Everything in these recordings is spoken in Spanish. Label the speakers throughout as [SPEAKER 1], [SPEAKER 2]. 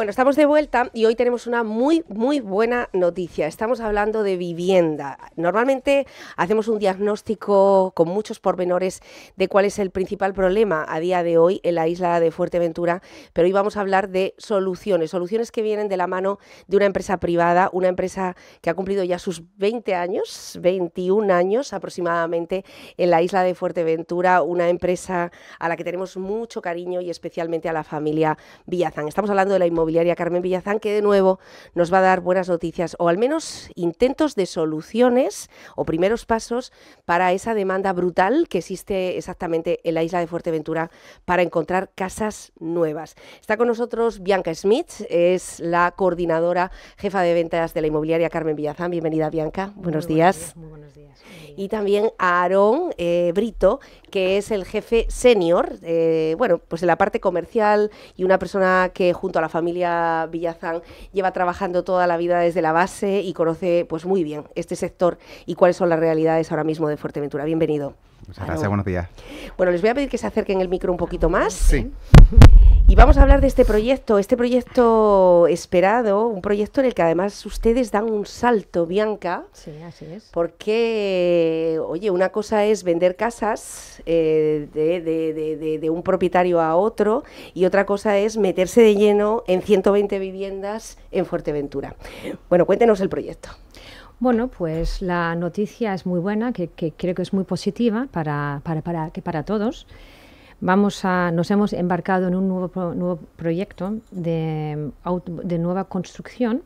[SPEAKER 1] Bueno, estamos de vuelta y hoy tenemos una muy, muy buena noticia. Estamos hablando de vivienda. Normalmente hacemos un diagnóstico con muchos pormenores de cuál es el principal problema a día de hoy en la isla de Fuerteventura, pero hoy vamos a hablar de soluciones, soluciones que vienen de la mano de una empresa privada, una empresa que ha cumplido ya sus 20 años, 21 años aproximadamente en la isla de Fuerteventura, una empresa a la que tenemos mucho cariño y especialmente a la familia Villazán. Estamos hablando de la inmobiliaria inmobiliaria Carmen Villazán, que de nuevo nos va a dar buenas noticias o al menos intentos de soluciones o primeros pasos para esa demanda brutal que existe exactamente en la isla de Fuerteventura para encontrar casas nuevas. Está con nosotros Bianca Smith, es la coordinadora jefa de ventas de la inmobiliaria Carmen Villazán. Bienvenida, Bianca. Buenos, días. Muy buenos días. Y también a Aarón eh, Brito, que es el jefe senior, eh, bueno, pues en la parte comercial y una persona que junto a la familia Villazán lleva trabajando toda la vida desde la base y conoce pues muy bien este sector y cuáles son las realidades ahora mismo de Fuerteventura. Bienvenido. Ah, gracias, buenos días. Bueno, les voy a pedir que se acerquen el micro un poquito más. Sí. Y vamos a hablar de este proyecto, este proyecto esperado, un proyecto en el que además ustedes dan un salto, Bianca. Sí, así es. Porque, oye, una cosa es vender casas eh, de, de, un propietario a otro y otra cosa es meterse de lleno en 120 viviendas en Fuerteventura. Bueno, cuéntenos el proyecto.
[SPEAKER 2] Bueno, pues la noticia es muy buena, que, creo que es muy positiva para, para, para, que para todos. Vamos a, nos hemos embarcado en un nuevo, nuevo proyecto de, de nueva construcción.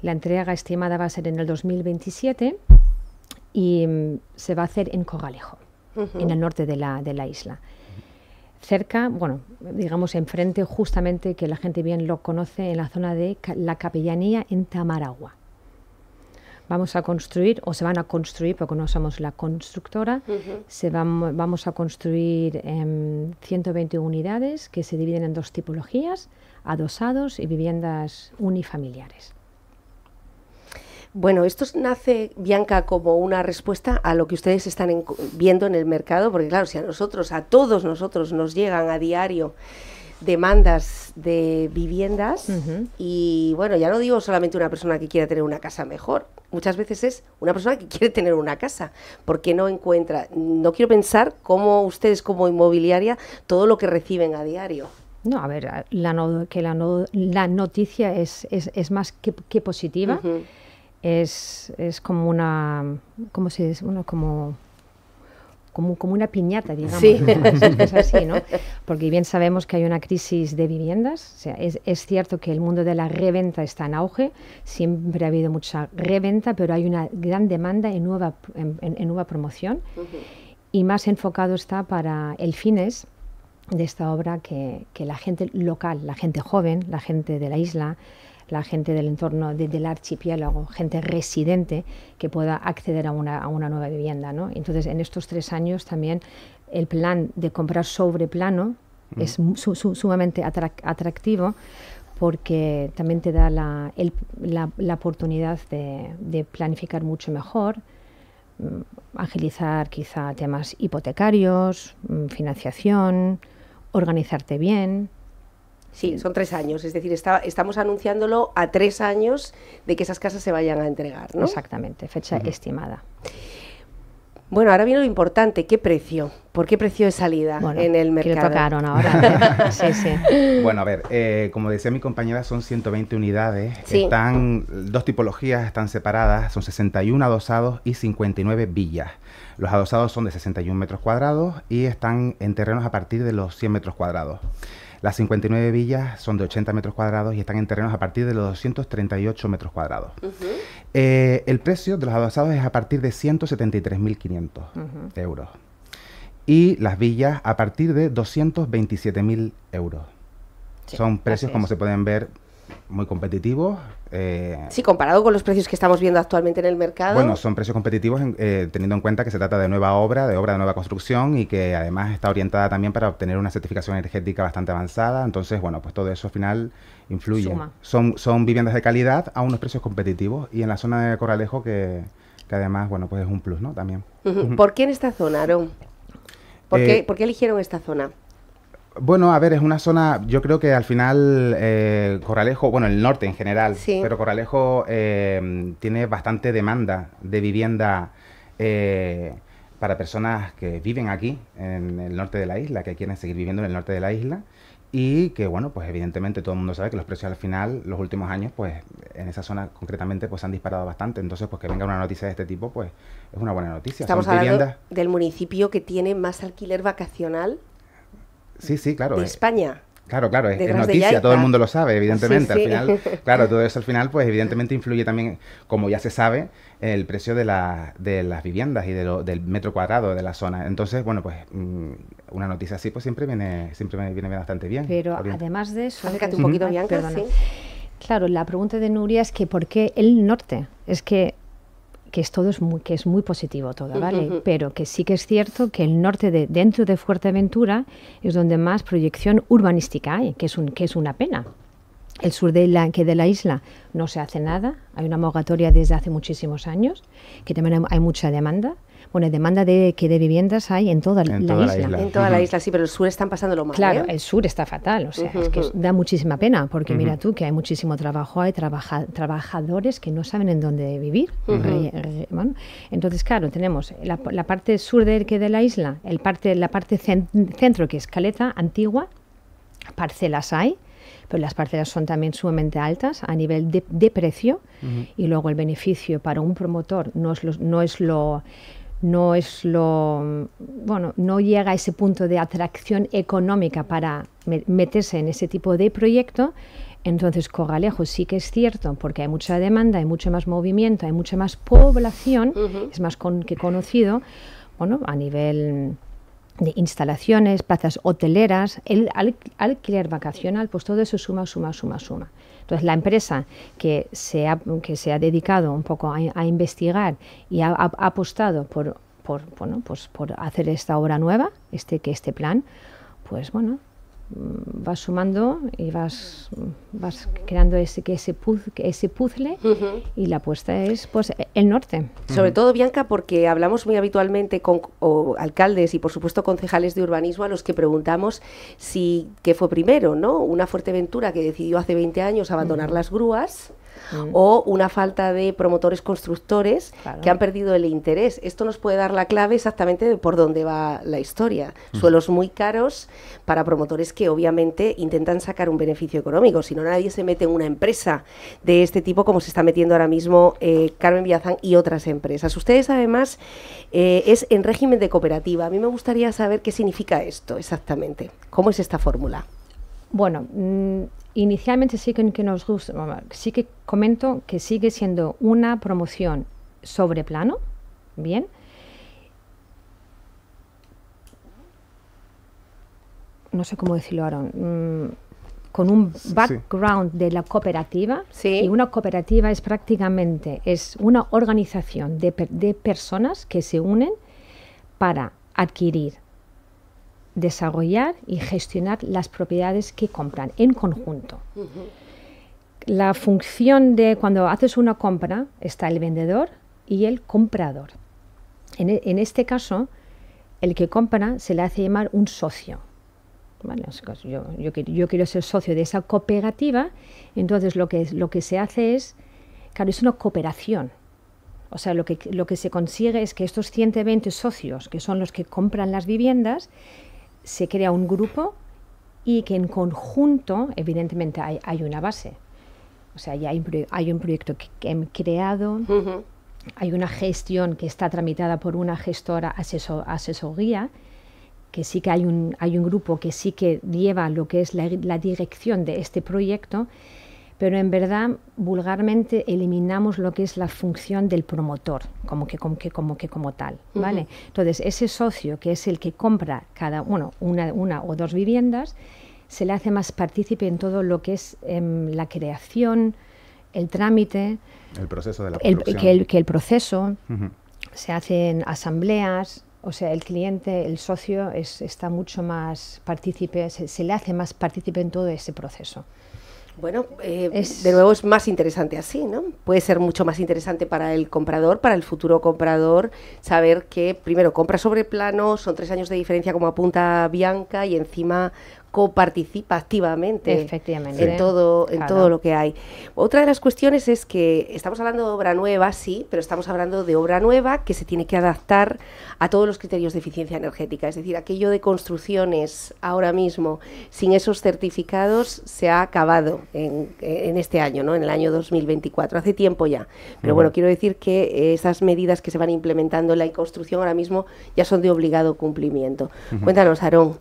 [SPEAKER 2] La entrega estimada va a ser en el 2027 y mm, se va a hacer en Cogalejo, en el norte de la, de la isla cerca, bueno, digamos enfrente justamente que la gente bien lo conoce en la zona de la capellanía en Tamaragua vamos a construir, o se van a construir, porque no somos la constructora, se vamos a construir 120 em, unidades que se dividen en dos tipologías, adosados y viviendas unifamiliares.
[SPEAKER 1] Bueno, esto nace, Bianca, como una respuesta a lo que ustedes están viendo en el mercado, porque claro, si a nosotros, a todos nosotros nos llegan a diario demandas de viviendas y bueno, ya no digo solamente una persona que quiera tener una casa mejor, muchas veces es una persona que quiere tener una casa porque no encuentra, no quiero pensar cómo ustedes como inmobiliaria todo lo que reciben a diario.
[SPEAKER 2] No, a ver, la que la, la noticia es, es, más que, positiva, es, es, como una, ¿cómo se dice? Bueno, como como, como una piñata, digamos, sí. es así, ¿no? Porque bien sabemos que hay una crisis de viviendas, o sea, es, es, cierto que el mundo de la reventa está en auge, siempre ha habido mucha reventa, pero hay una gran demanda en nueva, en, nueva promoción y más enfocado está para el fines de esta obra que, que la gente local, la gente joven, la gente de la isla, la gente del entorno del archipiélago, gente residente que pueda acceder a una, nueva vivienda. ¿no? Entonces, en estos tres años también el plan de comprar sobre plano es sumamente atractivo porque también te da la, oportunidad de, planificar mucho mejor, mm, agilizar quizá temas hipotecarios, mm, financiación, organizarte bien.
[SPEAKER 1] Sí, son tres años, es decir, estamos anunciándolo a tres años de que esas casas se vayan a entregar, ¿no?
[SPEAKER 2] Exactamente, fecha estimada. Bueno,
[SPEAKER 1] ahora viene lo importante, ¿qué precio? ¿Por qué precio de salida en el
[SPEAKER 2] mercado? tocaron ahora. sí, sí.
[SPEAKER 3] Bueno, a ver, eh, como decía mi compañera, son 120 unidades. Están, dos tipologías están separadas, son 61 adosados y 59 villas. Los adosados son de 61 metros cuadrados y están en terrenos a partir de los 100 metros cuadrados. Las 59 villas son de 80 metros cuadrados y están en terrenos a partir de los 238 metros cuadrados. Eh, el precio de los adosados es a partir de 173.500 euros y las villas a partir de 227.000 euros. Son precios, como se pueden ver, muy competitivos. Eh, sí,
[SPEAKER 1] comparado con los precios que estamos viendo actualmente en el mercado. Bueno,
[SPEAKER 3] son precios competitivos eh, teniendo en cuenta que se trata de nueva obra, de obra de nueva construcción y que además está orientada también para obtener una certificación energética bastante avanzada. Entonces, bueno, pues todo eso al final influye. Son, viviendas de calidad a unos precios competitivos y en la zona de Corralejo que, además, bueno, pues es un plus, ¿no? También.
[SPEAKER 1] ¿Por qué en esta zona, Aarón? ¿Por, qué, eh, ¿Por qué eligieron esta zona?
[SPEAKER 3] Bueno, a ver, es una zona, yo creo que al final eh, Corralejo, bueno, el norte en general, pero Corralejo eh, tiene bastante demanda de vivienda eh, para personas que viven aquí, en el norte de la isla, que quieren seguir viviendo en el norte de la isla y que, bueno, pues evidentemente todo el mundo sabe que los precios al final, los últimos años, pues en esa zona concretamente, pues han disparado bastante. Entonces, pues que venga una noticia de este tipo, pues es una buena noticia. Estamos hablando
[SPEAKER 1] del municipio que tiene más alquiler vacacional
[SPEAKER 3] Sí, sí, claro. Eh, España. Claro, claro, es, noticia, todo el mundo lo sabe, evidentemente. Ah, final, claro, todo eso al final, pues evidentemente influye también, como ya se sabe, el precio de, las viviendas y del metro cuadrado de la zona. Entonces, bueno, pues mm, una noticia así, pues siempre viene, siempre viene bastante bien. Pero además
[SPEAKER 2] de eso, acércate un poquito, Bianca. Sí. Claro, la pregunta de Nuria es que ¿por qué el norte? Es que que es todo es muy, que es muy positivo todo, ¿vale? Pero que sí que es cierto que el norte de dentro de Fuerteventura es donde más proyección urbanística hay, que es un, que es una pena. El sur de la, que de la isla no se hace nada, hay una moratoria desde hace muchísimos años, que también hay mucha demanda. Bueno, demanda de, que de viviendas hay en toda, la, isla. En toda la isla,
[SPEAKER 1] sí, pero el sur están pasando lo más. Claro, ¿eh? el
[SPEAKER 2] sur está fatal, o sea, es que da muchísima pena, porque mira tú que hay muchísimo trabajo, hay trabajadores que no saben en dónde vivir. Eh, entonces, claro, tenemos la, parte sur de, la isla, el parte, la parte centro, que es Caleta, antigua, parcelas hay, pero las parcelas son también sumamente altas a nivel de, precio y luego el beneficio para un promotor no es no es lo, no es lo bueno, no llega a ese punto de atracción económica para meterse en ese tipo de proyecto, entonces Cogalejo sí que es cierto, porque hay mucha demanda, hay mucho más movimiento, hay mucha más población, es más que conocido, bueno, a nivel de instalaciones, plazas hoteleras, el alquiler vacacional, pues todo eso suma, suma, suma, suma. Entonces, la empresa que se ha, que se ha dedicado un poco a, investigar y ha, ha apostado por, por, bueno, pues por hacer esta obra nueva, este, que este plan, pues bueno, Mm, vas sumando y vas, vas creando ese, que ese, puzzle y la apuesta es pues el norte. Sobre
[SPEAKER 1] todo, Bianca, porque hablamos muy habitualmente con alcaldes y, por supuesto, concejales de urbanismo a los que preguntamos si, qué fue primero, ¿no? Una ventura que decidió hace 20 años abandonar las grúas o una falta de promotores constructores que han perdido el interés. Esto nos puede dar la clave exactamente de por dónde va la historia. Suelos muy caros para promotores que obviamente intentan sacar un beneficio económico, si no nadie se mete en una empresa de este tipo como se está metiendo ahora mismo eh, Carmen Villazán y otras empresas. Ustedes además eh, es en régimen de cooperativa. A mí me gustaría saber qué significa esto exactamente. ¿Cómo es esta fórmula?
[SPEAKER 2] Bueno, mm, inicialmente sí que, nos gusta, sí que comento que sigue siendo una promoción sobre plano, bien. No sé cómo decirlo ahora. Mm, con un background de la cooperativa. Sí. Y una cooperativa es prácticamente es una organización de personas que se unen para adquirir desarrollar y gestionar las propiedades que compran en conjunto. La función de cuando haces una compra está el vendedor y el comprador. En, e, este caso, el que compra se le hace llamar un socio. yo, quiero ser socio de esa cooperativa, entonces lo que, se hace es, claro, es una cooperación. O sea, lo que, lo que se consigue es que estos 120 socios, que son los que compran las viviendas, se crea un grupo y que en conjunto, evidentemente, hay, una base. O sea, ya hay, un proyecto que, que creado, hay una gestión que está tramitada por una gestora asesor, asesoría, que sí que hay un, hay un grupo que sí que lleva lo que es la dirección de este proyecto pero en verdad vulgarmente eliminamos lo que es la función del promotor, como que como, que, como, que, como tal, ¿vale? Entonces, ese socio que es el que compra cada uno una, una o dos viviendas, se le hace más partícipe en todo lo que es em, la creación, el trámite,
[SPEAKER 3] el proceso de la que, el, que, el, proceso, se hace
[SPEAKER 2] se hacen asambleas, o sea, el cliente, el socio es, está mucho más partícipe, se, se le hace más partícipe en todo ese proceso.
[SPEAKER 1] Bueno, eh, de nuevo es más interesante así,
[SPEAKER 2] ¿no? Puede ser
[SPEAKER 1] mucho más interesante para el comprador, para el futuro comprador, saber que primero compra sobre plano, son tres años de diferencia como apunta Bianca y encima coparticipa activamente en, todo, en todo lo que hay. Otra de las cuestiones es que estamos hablando de obra nueva, sí, pero estamos hablando de obra nueva que se tiene que adaptar a todos los criterios de eficiencia energética. Es decir, aquello de construcciones ahora mismo sin esos certificados se ha acabado en, este año, ¿no? en el año 2024, hace tiempo ya. Pero bueno, quiero decir que esas medidas que se van implementando en la construcción ahora mismo ya son de obligado cumplimiento. Cuéntanos, Aarón,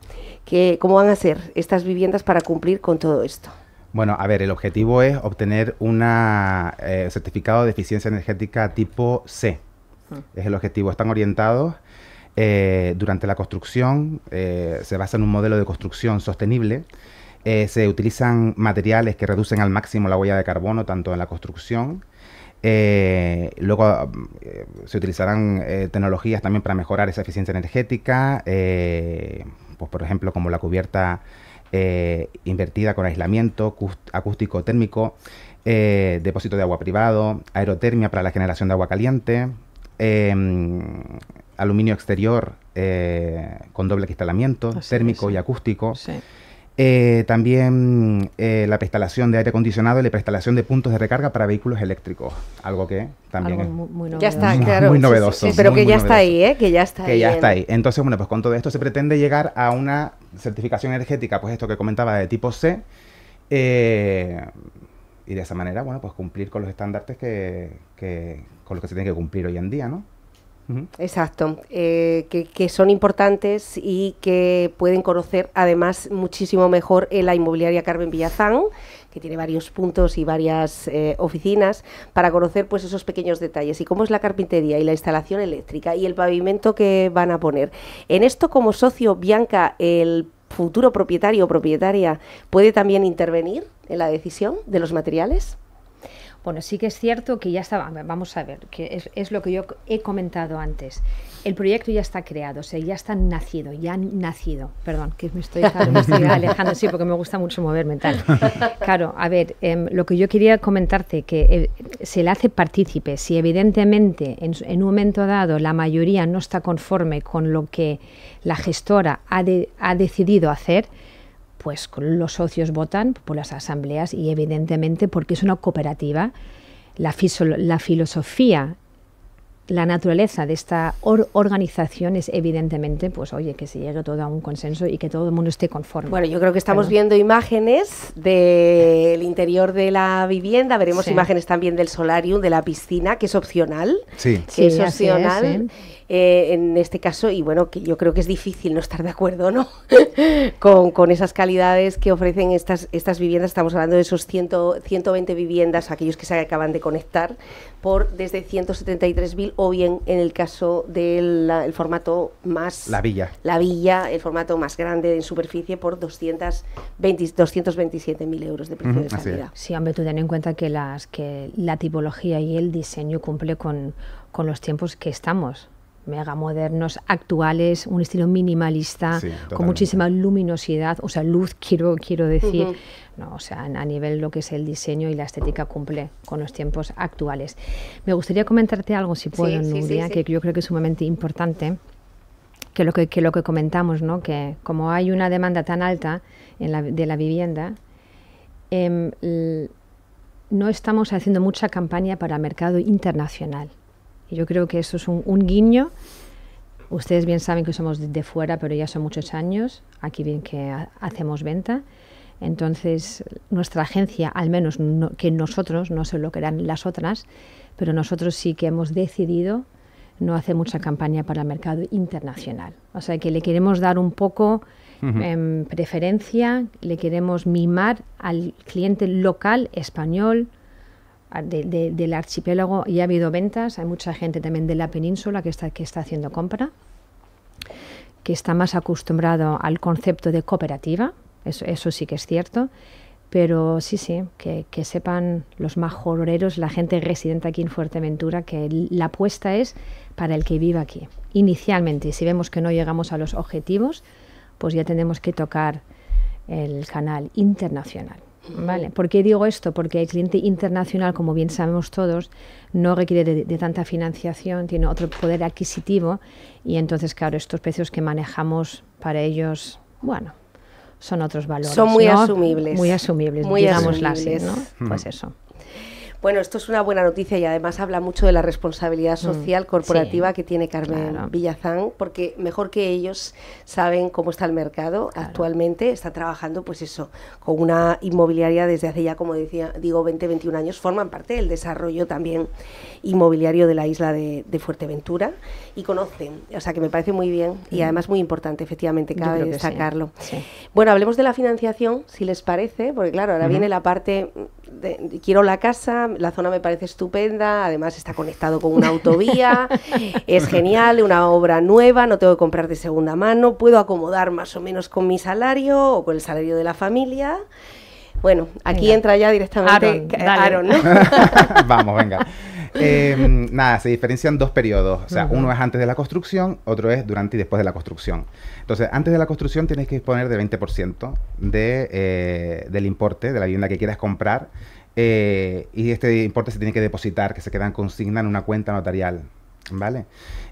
[SPEAKER 1] ¿cómo van a ser? estas viviendas para cumplir con todo esto?
[SPEAKER 3] Bueno, a ver, el objetivo es obtener un eh, certificado de eficiencia energética tipo C. Mm. Es el objetivo. Están orientados eh, durante la construcción, eh, se basa en un modelo de construcción sostenible. se utilizan materiales que reducen al máximo la huella de carbono, tanto en la construcción. luego se utilizarán tecnologías también para mejorar esa eficiencia energética pues por ejemplo como la cubierta eh, invertida con aislamiento acústico térmico, eh, depósito de agua privado, aerotermia para la generación de agua caliente, em, aluminio exterior eh, con doble cristalamiento térmico y acústico. Eh, también eh, la prestalación de aire acondicionado y la prestalación de puntos de recarga para vehículos eléctricos, algo que también es muy, novedoso. pero que ya está ahí, ¿eh? que ya está que ahí. ya está ahí. Entonces, bueno, pues con todo esto se pretende llegar a una certificación energética, pues esto que comentaba de tipo C, eh, y de esa manera, bueno, pues cumplir con los estándares que, que, con los que se tiene que cumplir hoy en día, ¿no?
[SPEAKER 1] Exacto, eh, que, son importantes y que pueden conocer además muchísimo mejor en la inmobiliaria Carmen Villazán, que tiene varios puntos y varias eh, oficinas, para conocer pues esos pequeños detalles y cómo es la carpintería y la instalación eléctrica y el pavimento que van a poner. En esto como socio, Bianca, el futuro propietario o propietaria puede también intervenir en la decisión de los materiales.
[SPEAKER 2] Bueno, sí que es cierto que ya estaba, vamos a ver, que es, lo que yo he comentado antes. El proyecto ya está creado, o sea, ya está nacido, ya nacido. Perdón, que me estoy, alejando, sí, porque me gusta mucho moverme tal. Claro, a ver, em, lo que yo quería comentarte, que eh, se le hace partícipe, si evidentemente en, un momento dado la mayoría no está conforme con lo que la gestora ha, ha decidido hacer, pues los socios votan por las asambleas y evidentemente porque es una cooperativa, la, la filosofía, la naturaleza de esta organización es evidentemente, pues oye, que se llegue todo a un consenso y que todo el mundo esté conforme. Bueno, yo creo que estamos viendo
[SPEAKER 1] imágenes
[SPEAKER 2] del
[SPEAKER 1] interior de la vivienda, veremos imágenes también del solarium, de la piscina, que es opcional. Sí, que es opcional. Eh, en este caso, y bueno, que yo creo que es difícil no estar de acuerdo ¿no? con, esas calidades que ofrecen estas, estas viviendas. Estamos hablando de esos 120 viviendas, aquellos que se acaban de conectar, por desde 173.000 o bien en el caso del formato más... La villa. La villa, el formato más grande en superficie por 227.000 euros de precio de salida.
[SPEAKER 2] Sí, hombre, tú en cuenta que, la tipología y el diseño cumple con los tiempos que estamos mega modernos, actuales, un estilo minimalista, con muchísima luminosidad, o sea, luz quiero, quiero decir. no, o sea, a nivel lo que es el diseño y la estética cumple con los tiempos actuales. Me gustaría comentarte algo, si puedo, que yo creo que es sumamente importante. Que lo que, lo que comentamos, ¿no? que como hay una demanda tan alta en la, de la vivienda, em, no estamos haciendo mucha campaña para el mercado internacional yo creo que eso es un, guiño. Ustedes bien saben que somos de, fuera, pero ya son muchos años. Aquí bien que hacemos venta. Entonces, nuestra agencia, al menos que nosotros, no sé lo que eran las otras, pero nosotros sí que hemos decidido no hacer mucha campaña para el mercado internacional. O sea, que le queremos dar un poco en em, preferencia, le queremos mimar al cliente local español, del archipiélago y ha habido ventas. Hay mucha gente también de la península que está, que está haciendo compra, que está más acostumbrado al concepto de cooperativa. Eso, sí que es cierto. Pero sí, sí, que, sepan los majoreros, la gente residente aquí en Fuerteventura, que la apuesta es para el que viva aquí. Inicialmente, si vemos que no llegamos a los objetivos, pues ya tenemos que tocar el canal internacional. Vale, ¿por qué digo esto? Porque el cliente internacional, como bien sabemos todos, no requiere de, tanta financiación, tiene otro poder adquisitivo y entonces, claro, estos precios que manejamos para ellos, bueno, son otros valores. Son muy asumibles. Muy asumibles, digamos digámoslo así, ¿no? Pues mm. eso.
[SPEAKER 1] Bueno, esto es una buena noticia y además habla mucho de la responsabilidad mm, social corporativa que tiene Carmen Villazán, porque mejor que ellos saben cómo está el mercado actualmente. Está trabajando, pues eso, con una inmobiliaria desde hace ya, como decía, digo, 20, 21 años. Forman parte del desarrollo también inmobiliario de la isla de, Fuerteventura y conocen. O sea, que me parece muy bien y mm. además muy importante, efectivamente, cabe destacarlo. Bueno, hablemos de la financiación, si les parece, porque claro, ahora viene la parte quiero la casa, la zona me parece estupenda, además está conectado con una autovía, es genial, una obra nueva, no tengo que comprar de segunda mano, puedo acomodar más o menos con mi salario o con el salario de la familia. Bueno, aquí entra ya directamente Aaron,
[SPEAKER 3] Vamos, venga. Em, nada, se diferencian dos periodos. O sea, uno es antes de la construcción, otro es durante y después de la construcción. Entonces, antes de la construcción tienes que disponer del 20% de, eh, del importe de la vivienda que quieras comprar. Eh, y este importe se tiene que depositar, que se quedan consigna en una cuenta notarial. ¿Vale?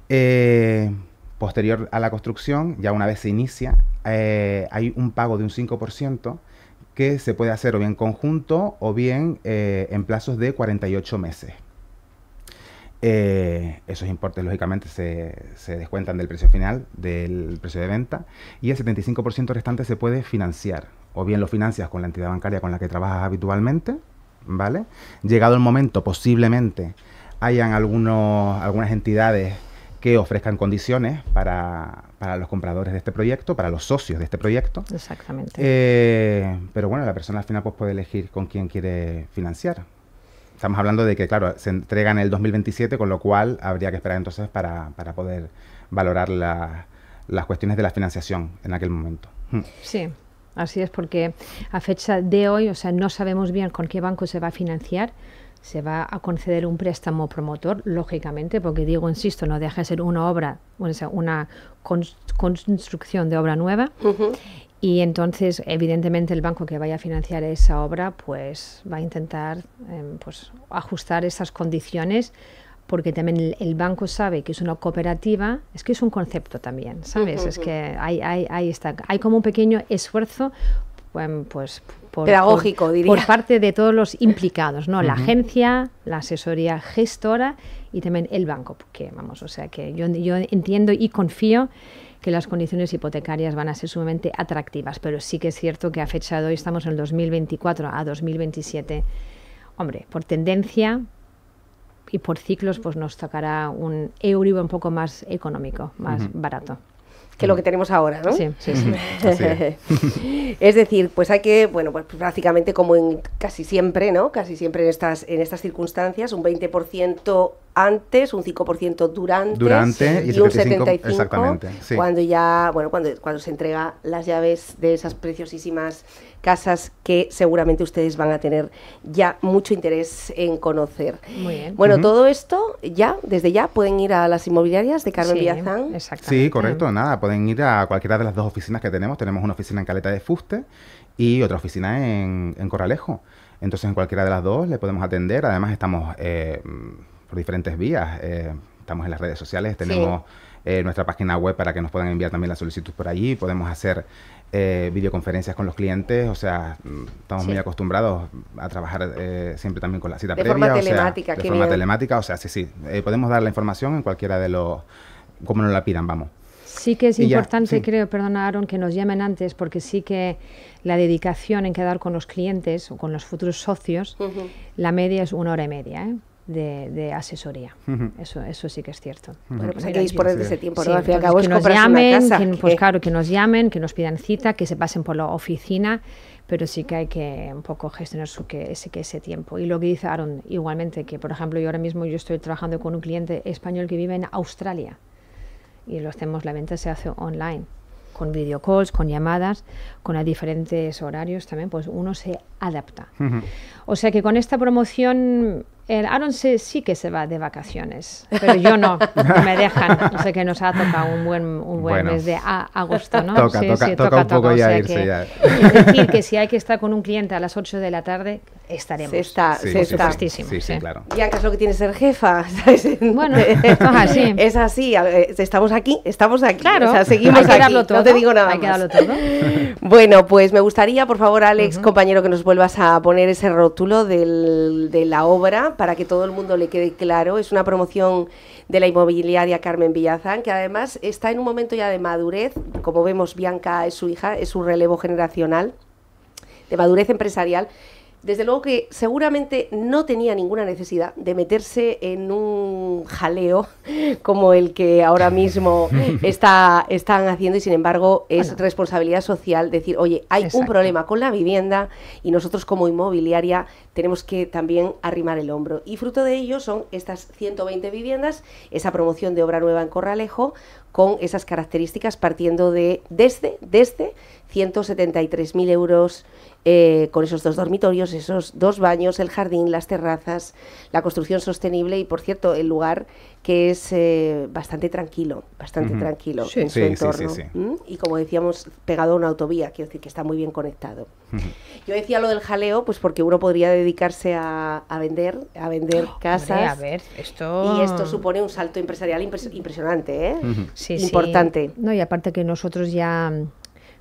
[SPEAKER 3] Eh, posterior a la construcción, ya una vez se inicia, hay un pago de un 5% que se puede hacer o bien conjunto o bien en plazos de 48 meses. Eh, esos importes, lógicamente, se, se, descuentan del precio final, del precio de venta, y el 75% restante se puede financiar. O bien lo financias con la entidad bancaria con la que trabajas habitualmente, ¿vale? Llegado el momento, posiblemente hayan algunos, algunas entidades que ofrezcan condiciones para, para, los compradores de este proyecto, para los socios de este proyecto. Exactamente. Eh, pero bueno, la persona al final pues, puede elegir con quién quiere financiar estamos hablando de que, claro, se entrega en el 2027, con lo cual habría que esperar entonces para, para poder valorar las cuestiones de la financiación en aquel momento. Hmm.
[SPEAKER 2] Sí. Así es, porque a fecha de hoy, o sea, no sabemos bien con qué banco se va a financiar. Se va a conceder un préstamo promotor, lógicamente, porque digo, insisto, no deja de ser una obra, o sea, una construcción de obra nueva. Y entonces, evidentemente, el banco que vaya a financiar esa obra, pues va a intentar em, pues, ajustar esas condiciones, porque también el, banco sabe que es una cooperativa, es que es un concepto también, ¿sabes? Es que hay, hay, hay, está, hay como un pequeño esfuerzo, em, pues, por, pedagógico, diría. Por parte de todos los implicados, ¿no? La agencia, la asesoría gestora y también el banco, porque vamos, o sea que yo, yo entiendo y confío que las condiciones hipotecarias van a ser sumamente atractivas, pero sí que es cierto que a fecha de hoy estamos en el 2024 a 2027. Hombre, por tendencia, y por ciclos pues nos tocará un euro un poco más económico, más barato. Que lo que tenemos ahora, ¿no? Sí, sí, sí.
[SPEAKER 1] es. decir, pues hay que, bueno, pues prácticamente como en casi siempre, ¿no? Casi siempre en estas, en estas circunstancias, un 20% antes, un 5% durante, durante, y, un 75 exactamente, sí. cuando ya, bueno, cuando, se entrega las llaves de esas preciosísimas casas que seguramente ustedes van a tener ya mucho interés en conocer. Muy bien. Bueno, todo esto ya, desde ya, pueden ir a las inmobiliarias de Carmen Villazán. Sí, correcto,
[SPEAKER 3] nada, pueden ir a cualquiera de las dos oficinas que tenemos. Tenemos una oficina en Caleta de Fuste y otra oficina en, Corralejo. Entonces, en cualquiera de las dos le podemos atender. Además, estamos... Eh, por diferentes vías. Eh, estamos en las redes sociales, tenemos eh, nuestra página web para que nos puedan enviar también la solicitud por allí, podemos hacer eh, videoconferencias con los clientes, o sea, mm, estamos muy acostumbrados a trabajar siempre también con la cita de previa. Forma o telemática, sea, de forma telemática, o sea, sí, sí, podemos dar la información en cualquiera de los, como nos la pidan, vamos.
[SPEAKER 2] Sí que es importante, creo, perdona Aaron, que nos llamen antes, porque sí que la dedicación en quedar con los clientes o con los futuros socios, la media es una hora y media. ¿eh? de, asesoría. eso, eso sí que es cierto. hay pues que disponer de ese tiempo, ¿no? que nos llamen, que, pues claro, que nos llamen, que nos pidan cita, que se pasen por la oficina, pero sí que hay que un poco gestionar su, que, ese, que ese tiempo. Y lo que dice Aaron, igualmente, que por ejemplo yo ahora mismo yo estoy trabajando con un cliente español que vive en Australia y lo hacemos, la venta se hace online con videocalls, con llamadas, con a diferentes horarios también, pues uno se adapta. O sea que con esta promoción el Aaron sí que se va de vacaciones, pero yo no, me dejan. No sé que nos ha tocado un buen, mes de agosto, ¿no? sí, toca, sí, toca, un poco ya irse ya. Es decir, que si hay que estar con un cliente a las 8 de la tarde, estaremos. Se está, se Sí, es
[SPEAKER 1] lo que tiene ser jefa. Bueno, es así. Eh, estamos aquí, estamos aquí. Claro, o seguimos aquí. no te digo nada Todo. bueno, pues me gustaría, por favor, Alex, compañero, que nos vuelvas a poner ese rótulo de la obra para que todo el mundo le quede claro. Es una promoción de la inmobiliaria Carmen Villazán, que además está en un momento ya de madurez. Como vemos, Bianca es su hija, es un relevo generacional, de madurez empresarial desde luego que seguramente no tenía ninguna necesidad de meterse en un jaleo como el que ahora mismo está, están haciendo y sin embargo es responsabilidad social decir, oye, hay un problema con la vivienda y nosotros como inmobiliaria tenemos que también arrimar el hombro. Y fruto de ello son estas 120 viviendas, esa promoción de obra nueva en Corralejo con esas características partiendo de desde, desde 173.000 euros eh, con esos dos dormitorios, esos dos baños, el jardín, las terrazas, la construcción sostenible y, por cierto, el lugar que es eh, bastante tranquilo, bastante tranquilo sí. en su entorno. Sí, ¿Mm? Y como decíamos, pegado a una autovía, quiero decir que está muy bien conectado. Yo decía lo del jaleo, pues porque uno podría dedicarse a, vender, a vender oh, casas. a ver,
[SPEAKER 2] esto... Y esto
[SPEAKER 1] supone un salto empresarial impresionante,
[SPEAKER 2] ¿eh? Sí, Importante. No, y aparte que nosotros ya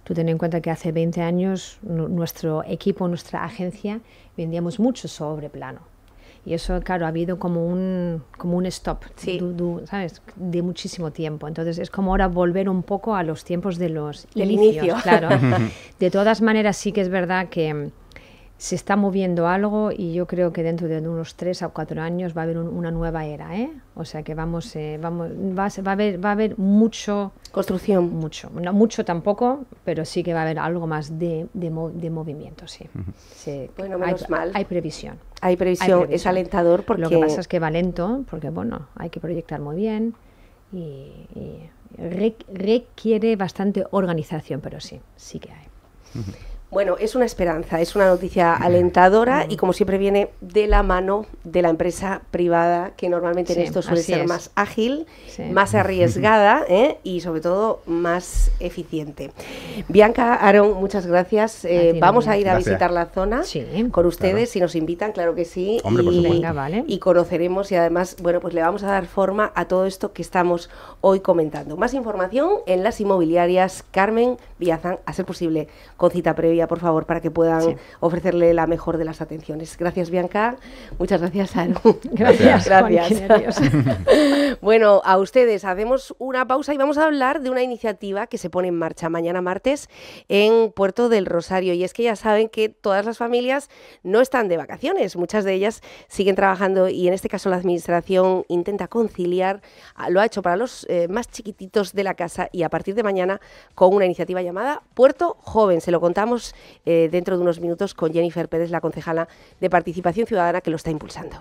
[SPEAKER 2] Tú ten en cuenta que hace 20 años nuestro equipo, nuestra agencia, vendíamos mucho sobre plano. Y eso, claro, ha habido como un, como un stop, ¿sabes? De muchísimo tiempo. Entonces es como ahora volver un poco a los tiempos de los inicios, inicio. claro. de todas maneras, sí que es verdad que se está moviendo algo y yo creo que dentro de unos tres o cuatro años va a haber una nueva era, ¿eh? O sea que vamos, eh, vamos va, a, va, a haber, va a haber mucho... Construcción. Mucho, no mucho tampoco, pero sí que va a haber algo más de, movimiento, sí. bueno, hay, previsión. Hay previsión, es alentador porque... Lo que pasa es que va lento, porque bueno, hay que proyectar muy bien y, requiere bastante organización, pero sí, sí que hay.
[SPEAKER 1] Bueno, es una esperanza, es una noticia alentadora y como siempre viene de la mano de la empresa privada que normalmente en esto suele ser más ágil, más arriesgada ¿eh? y sobre todo más eficiente. Bianca, Aaron, muchas gracias. Eh, vamos a ir a visitar la zona con ustedes si nos invitan, claro que sí. y, y conoceremos y además, bueno, pues le vamos a dar forma a todo esto que estamos hoy comentando. Más información en las inmobiliarias Carmen Villazán, a ser posible, con cita previa por favor, para que puedan ofrecerle la mejor de las atenciones. Gracias, Bianca. Muchas gracias, Aru. Gracias. Gracias. bueno, a ustedes hacemos una pausa y vamos a hablar de una iniciativa que se pone en marcha mañana martes en Puerto del Rosario. Y es que ya saben que todas las familias no están de vacaciones, muchas de ellas siguen trabajando y en este caso la administración intenta conciliar, ah, lo ha hecho para los eh, más chiquititos de la casa y a partir de mañana con una iniciativa llamada Puerto Joven. Se lo contamos eh, dentro de unos minutos con Jennifer Pérez, la concejala de Participación Ciudadana, que lo está impulsando.